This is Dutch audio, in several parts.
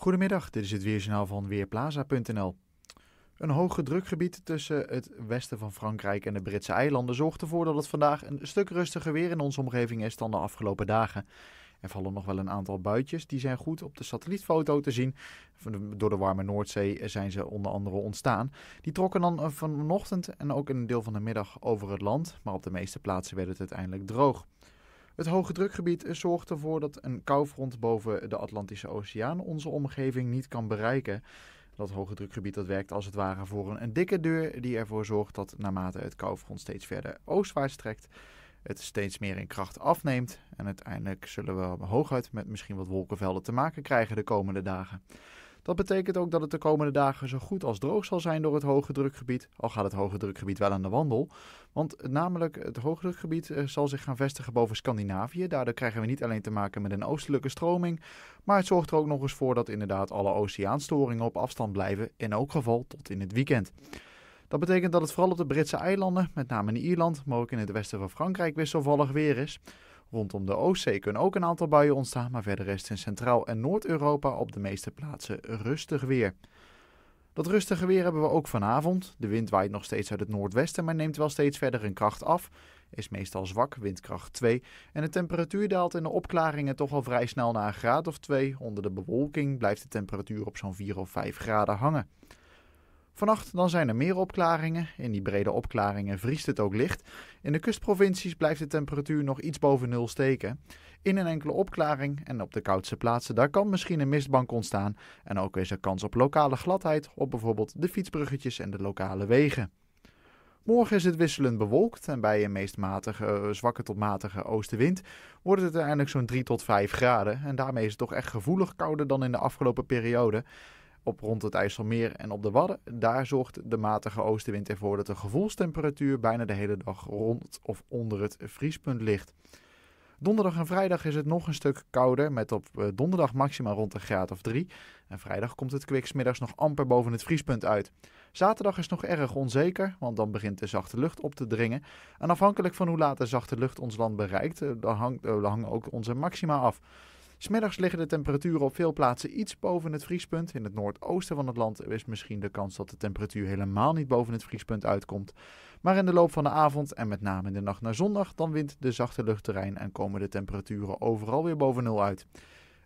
Goedemiddag, dit is het weerjournaal van Weerplaza.nl. Een hoge drukgebied tussen het westen van Frankrijk en de Britse eilanden zorgt ervoor dat het vandaag een stuk rustiger weer in onze omgeving is dan de afgelopen dagen. Er vallen nog wel een aantal buitjes, die zijn goed op de satellietfoto te zien. Door de warme Noordzee zijn ze onder andere ontstaan. Die trokken dan eh, vanochtend en ook een deel van de middag over het land, maar op de meeste plaatsen werd het uiteindelijk droog. Het hoge drukgebied zorgt ervoor dat een koufront boven de Atlantische Oceaan onze omgeving niet kan bereiken. Dat hoge drukgebied dat werkt als het ware voor een, een dikke deur die ervoor zorgt dat naarmate het koufront steeds verder oostwaarts trekt, het steeds meer in kracht afneemt. En uiteindelijk zullen we hooguit met misschien wat wolkenvelden te maken krijgen de komende dagen. Dat betekent ook dat het de komende dagen zo goed als droog zal zijn door het hoge drukgebied. Al gaat het hoge drukgebied wel aan de wandel. Want namelijk het hoge drukgebied eh, zal zich gaan vestigen boven Scandinavië. Daardoor krijgen we niet alleen te maken met een oostelijke stroming. Maar het zorgt er ook nog eens voor dat inderdaad alle oceaanstoringen op afstand blijven. In elk geval tot in het weekend. Dat betekent dat het vooral op de Britse eilanden, met name in Ierland, maar ook in het westen van Frankrijk, wisselvallig weer is. Rondom de Oostzee kunnen ook een aantal buien ontstaan, maar verder is in Centraal- en Noord-Europa op de meeste plaatsen rustig weer. Dat rustige weer hebben we ook vanavond. De wind waait nog steeds uit het noordwesten, maar neemt wel steeds verder in kracht af. Is meestal zwak, windkracht 2. En de temperatuur daalt in de opklaringen toch al vrij snel naar een graad of 2. Onder de bewolking blijft de temperatuur op zo'n 4 of 5 graden hangen. Vannacht dan zijn er meer opklaringen. In die brede opklaringen vriest het ook licht. In de kustprovincies blijft de temperatuur nog iets boven nul steken. In een enkele opklaring en op de koudste plaatsen, daar kan misschien een mistbank ontstaan. En ook is er kans op lokale gladheid op bijvoorbeeld de fietsbruggetjes en de lokale wegen. Morgen is het wisselend bewolkt en bij een meest matige, eh, zwakke tot matige oostenwind wordt het uiteindelijk zo'n 3 tot 5 graden. En daarmee is het toch echt gevoelig kouder dan in de afgelopen periode op rond het IJsselmeer en op de Wadden. Daar zorgt de matige oostenwind ervoor dat de gevoelstemperatuur bijna de hele dag rond of onder het vriespunt ligt. Donderdag en vrijdag is het nog een stuk kouder, met op eh, donderdag maximaal rond een graad of 3. En vrijdag komt het kwiksmiddags nog amper boven het vriespunt uit. Zaterdag is nog erg onzeker, want dan begint de zachte lucht op te dringen. En afhankelijk van hoe laat de zachte lucht ons land bereikt, eh, dan hangt, eh, hangen ook onze maxima af. Smiddags liggen de temperaturen op veel plaatsen iets boven het vriespunt. In het noordoosten van het land is misschien de kans dat de temperatuur helemaal niet boven het vriespunt uitkomt. Maar in de loop van de avond en met name in de nacht naar zondag, dan wint de zachte lucht terrein en komen de temperaturen overal weer boven nul uit.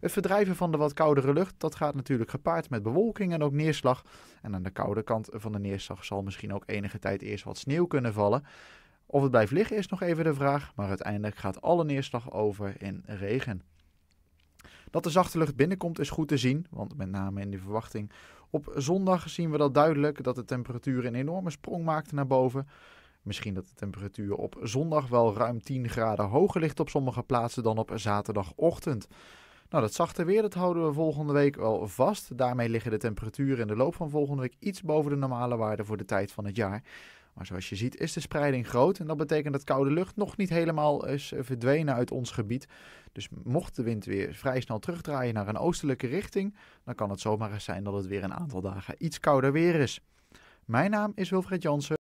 Het verdrijven van de wat koudere lucht, dat gaat natuurlijk gepaard met bewolking en ook neerslag. En aan de koude kant van de neerslag zal misschien ook enige tijd eerst wat sneeuw kunnen vallen. Of het blijft liggen is nog even de vraag, maar uiteindelijk gaat alle neerslag over in regen. Dat de zachte lucht binnenkomt is goed te zien, want met name in de verwachting op zondag zien we dat duidelijk dat de temperatuur een enorme sprong maakt naar boven. Misschien dat de temperatuur op zondag wel ruim 10 graden hoger ligt op sommige plaatsen dan op zaterdagochtend. Nou, dat zachte weer dat houden we volgende week wel vast. Daarmee liggen de temperaturen in de loop van volgende week iets boven de normale waarde voor de tijd van het jaar. Maar zoals je ziet is de spreiding groot en dat betekent dat koude lucht nog niet helemaal is verdwenen uit ons gebied. Dus mocht de wind weer vrij snel terugdraaien naar een oostelijke richting, dan kan het zomaar eens zijn dat het weer een aantal dagen iets kouder weer is. Mijn naam is Wilfred Jansen.